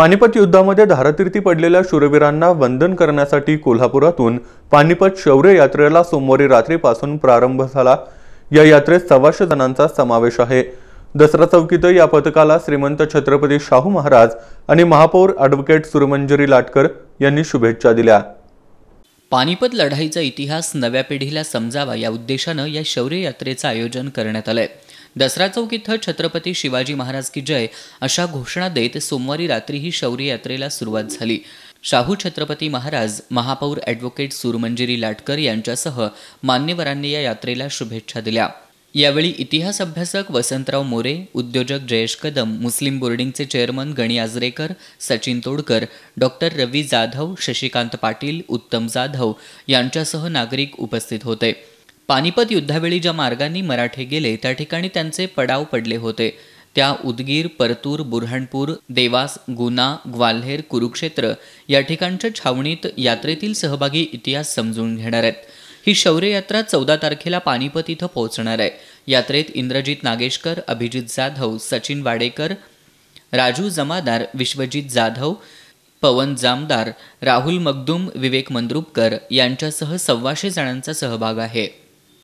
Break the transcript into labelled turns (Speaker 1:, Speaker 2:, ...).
Speaker 1: पानिपत युद्धामध्ये धारतीर्थी पडलेल्या शूरवीरांना वंदन करण्यासाठी कोल्हापुरातून पानिपत शौर्य यात्रेला सोमवारी रात्रीपासून प्रारंभ झाला या यात्रेत सव्वाशे जणांचा समावेश आहे दसरा चौकीत या पथकाला श्रीमंत छत्रपती शाहू महाराज आणि महापौर ॲडव्होकेट सुरमंजरी लाटकर यांनी शुभेच्छा दिल्या
Speaker 2: पानिपत लढाईचा इतिहास नव्या पिढीला समजावा या उद्देशानं या शौर्य यात्रेचं आयोजन करण्यात आलंय दसरा चौक इथं छत्रपती शिवाजी महाराज की जय अशा घोषणा देत सोमवारी रात्री ही शौर्य यात्रेला सुरुवात झाली शाहू छत्रपती महाराज महापौर ॲडव्होकेट सूरमंजिरी लाटकर यांच्यासह मान्यवरांनी या यात्रेला शुभेच्छा दिल्या यावेळी इतिहास अभ्यासक वसंतराव मोरे उद्योजक जयेश कदम मुस्लिम बोर्डिंगचे चेअरमन गणी आजरेकर सचिन तोडकर डॉक्टर रवी जाधव शशिकांत पाटील उत्तम जाधव यांच्यासह नागरिक उपस्थित होते पानिपत युद्धावेळी ज्या मार्गांनी मराठे गेले त्या ठिकाणी त्यांचे पडाव पडले होते त्या उदगीर परतूर बुरहानपूर देवास गुना ग्वाल्हेर कुरुक्षेत्र या ठिकाणच्या छावणीत यात्रेतील सहभागी इतिहास समजून घेणार आहेत ही शौर्ययात्रा चौदा तारखेला पानिपत इथं पोहोचणार आहे यात्रेत इंद्रजित नागेशकर अभिजित जाधव सचिन वाडेकर राजू जमादार विश्वजित जाधव पवन जामदार राहुल मगदुम विवेक मंद्रुपकर यांच्यासह सव्वाशे जणांचा सहभाग आहे